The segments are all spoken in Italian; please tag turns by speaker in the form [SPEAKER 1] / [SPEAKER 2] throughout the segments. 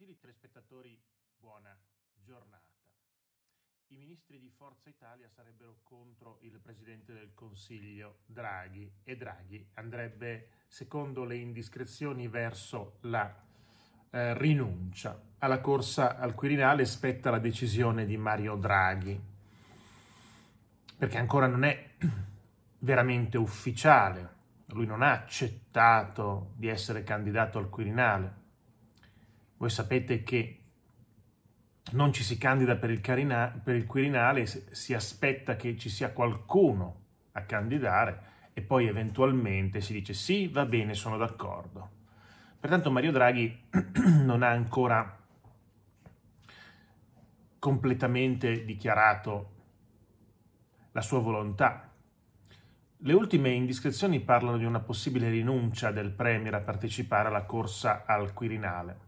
[SPEAKER 1] Gentili telespettatori, buona giornata. I ministri di Forza Italia sarebbero contro il presidente del Consiglio Draghi e Draghi andrebbe, secondo le indiscrezioni, verso la eh, rinuncia. Alla corsa al Quirinale spetta la decisione di Mario Draghi, perché ancora non è veramente ufficiale. Lui non ha accettato di essere candidato al Quirinale voi sapete che non ci si candida per il, Carina, per il Quirinale, si aspetta che ci sia qualcuno a candidare e poi eventualmente si dice sì, va bene, sono d'accordo. Pertanto Mario Draghi non ha ancora completamente dichiarato la sua volontà. Le ultime indiscrezioni parlano di una possibile rinuncia del Premier a partecipare alla corsa al Quirinale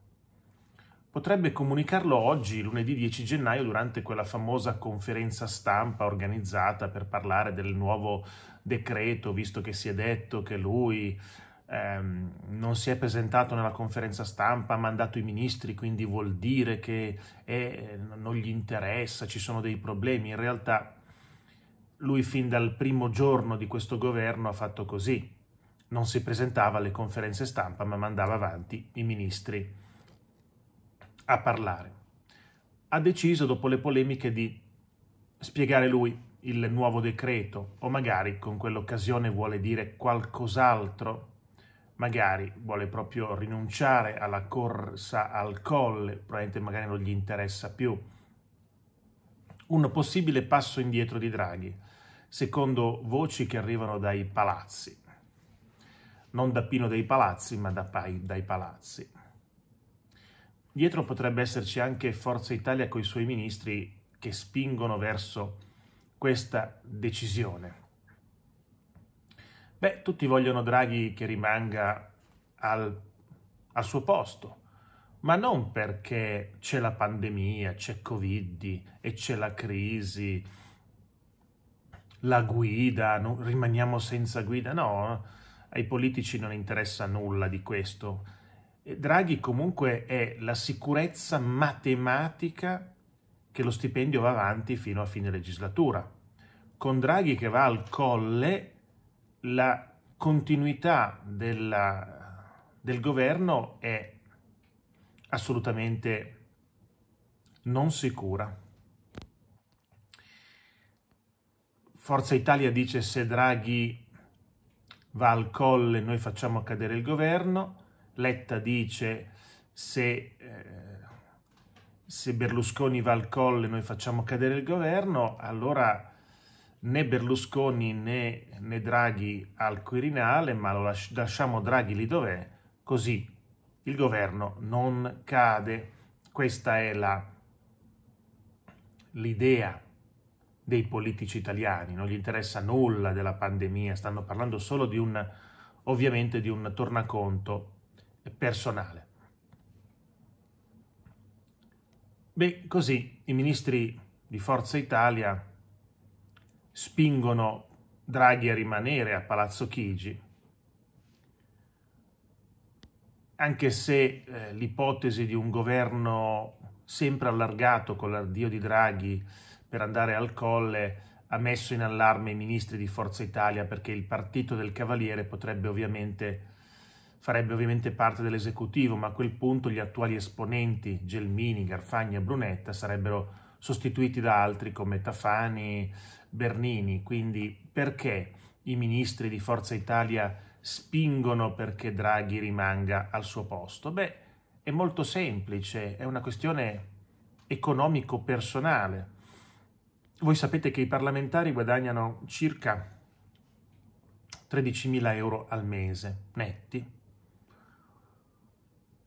[SPEAKER 1] potrebbe comunicarlo oggi, lunedì 10 gennaio, durante quella famosa conferenza stampa organizzata per parlare del nuovo decreto, visto che si è detto che lui ehm, non si è presentato nella conferenza stampa, ha mandato i ministri, quindi vuol dire che eh, non gli interessa, ci sono dei problemi. In realtà lui fin dal primo giorno di questo governo ha fatto così. Non si presentava alle conferenze stampa, ma mandava avanti i ministri a parlare. Ha deciso, dopo le polemiche, di spiegare lui il nuovo decreto o magari con quell'occasione vuole dire qualcos'altro, magari vuole proprio rinunciare alla corsa al colle, probabilmente magari non gli interessa più. Un possibile passo indietro di Draghi, secondo voci che arrivano dai palazzi, non da Pino dei Palazzi, ma da Pai dai Palazzi. Dietro potrebbe esserci anche Forza Italia con i suoi ministri che spingono verso questa decisione. Beh, tutti vogliono Draghi che rimanga al, al suo posto, ma non perché c'è la pandemia, c'è Covid e c'è la crisi, la guida, no? rimaniamo senza guida. No, ai politici non interessa nulla di questo eh, Draghi comunque è la sicurezza matematica che lo stipendio va avanti fino a fine legislatura. Con Draghi che va al colle, la continuità della, del governo è assolutamente non sicura. Forza Italia dice se Draghi va al colle noi facciamo cadere il governo, Letta dice se, eh, se Berlusconi va al colle noi facciamo cadere il governo, allora né Berlusconi né, né Draghi al Quirinale, ma lo lasci- lasciamo Draghi lì dov'è, così il governo non cade. Questa è l'idea dei politici italiani, non gli interessa nulla della pandemia, stanno parlando solo di un, ovviamente, di un tornaconto personale. Beh, così i ministri di Forza Italia spingono Draghi a rimanere a Palazzo Chigi, anche se eh, l'ipotesi di un governo sempre allargato con l'ardio di Draghi per andare al colle ha messo in allarme i ministri di Forza Italia perché il partito del Cavaliere potrebbe ovviamente farebbe ovviamente parte dell'esecutivo, ma a quel punto gli attuali esponenti Gelmini, Garfagna e Brunetta sarebbero sostituiti da altri come Tafani, Bernini. Quindi perché i ministri di Forza Italia spingono perché Draghi rimanga al suo posto? Beh, è molto semplice, è una questione economico-personale. Voi sapete che i parlamentari guadagnano circa 13.000 euro al mese, netti,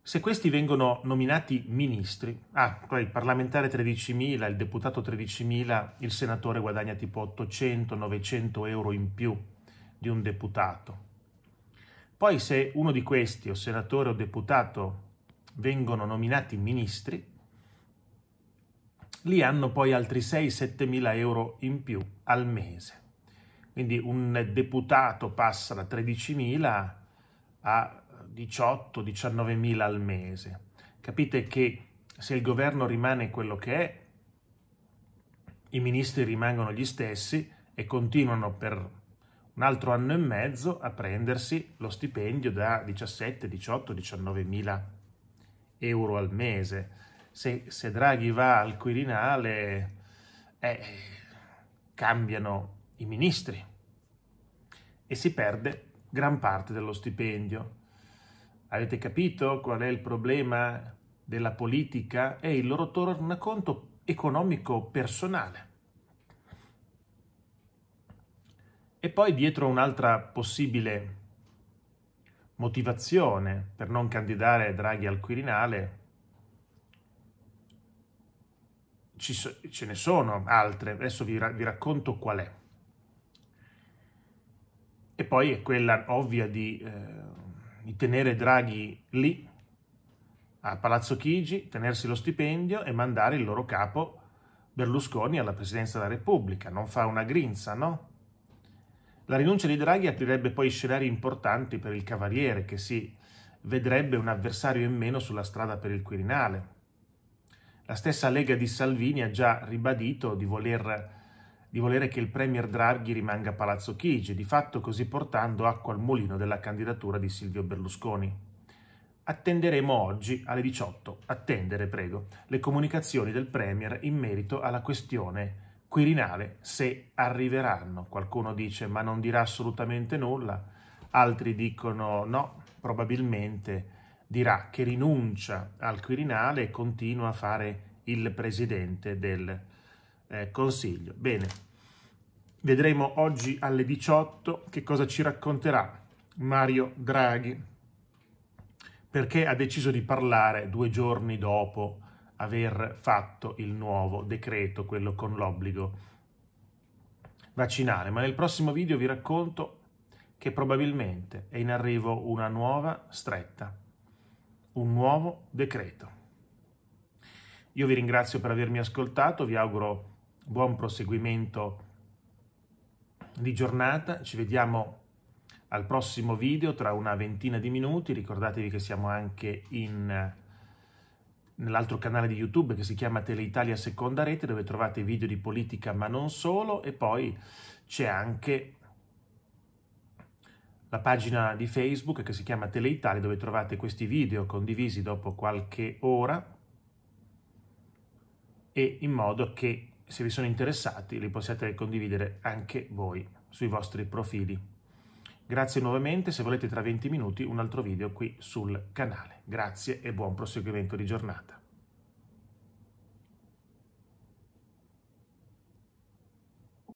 [SPEAKER 1] se questi vengono nominati ministri, ah, il parlamentare 13.000, il deputato 13.000, il senatore guadagna tipo 800-900 euro in più di un deputato. Poi se uno di questi, o senatore o deputato, vengono nominati ministri, li hanno poi altri 6 7000 euro in più al mese. Quindi un deputato passa da 13.000 a 18-19 mila al mese. Capite che se il governo rimane quello che è, i ministri rimangono gli stessi e continuano per un altro anno e mezzo a prendersi lo stipendio da 17, 18, 19 mila euro al mese. Se, se Draghi va al Quirinale, eh, cambiano i ministri e si perde gran parte dello stipendio. Avete capito qual è il problema della politica? È il loro tornaconto economico personale. E poi dietro un'altra possibile motivazione per non candidare Draghi al Quirinale so, ce ne sono altre, adesso vi, ra vi racconto qual è. E poi è quella ovvia di eh, di tenere Draghi lì, a Palazzo Chigi, tenersi lo stipendio e mandare il loro capo Berlusconi alla presidenza della Repubblica. Non fa una grinza, no? La rinuncia di Draghi aprirebbe poi scenari importanti per il Cavaliere, che si vedrebbe un avversario in meno sulla strada per il Quirinale. La stessa Lega di Salvini ha già ribadito di voler di volere che il premier Draghi rimanga a Palazzo Chigi, di fatto così portando acqua al mulino della candidatura di Silvio Berlusconi. Attenderemo oggi alle 18, attendere prego, le comunicazioni del Premier in merito alla questione Quirinale, se arriveranno. Qualcuno dice ma non dirà assolutamente nulla, altri dicono no, probabilmente dirà che rinuncia al Quirinale e continua a fare il presidente del Quirinale. Eh, consiglio. Bene, vedremo oggi alle 18 che cosa ci racconterà Mario Draghi, perché ha deciso di parlare due giorni dopo aver fatto il nuovo decreto, quello con l'obbligo vaccinale. Ma nel prossimo video vi racconto che probabilmente è in arrivo una nuova stretta, un nuovo decreto. Io vi ringrazio per avermi ascoltato, vi auguro buon proseguimento di giornata, ci vediamo al prossimo video tra una ventina di minuti, ricordatevi che siamo anche in nell'altro canale di YouTube che si chiama Teleitalia Seconda Rete dove trovate video di politica ma non solo e poi c'è anche la pagina di Facebook che si chiama Teleitalia dove trovate questi video condivisi dopo qualche ora e in modo che se vi sono interessati, li possiate condividere anche voi sui vostri profili. Grazie nuovamente, se volete tra 20 minuti un altro video qui sul canale. Grazie e buon proseguimento di giornata.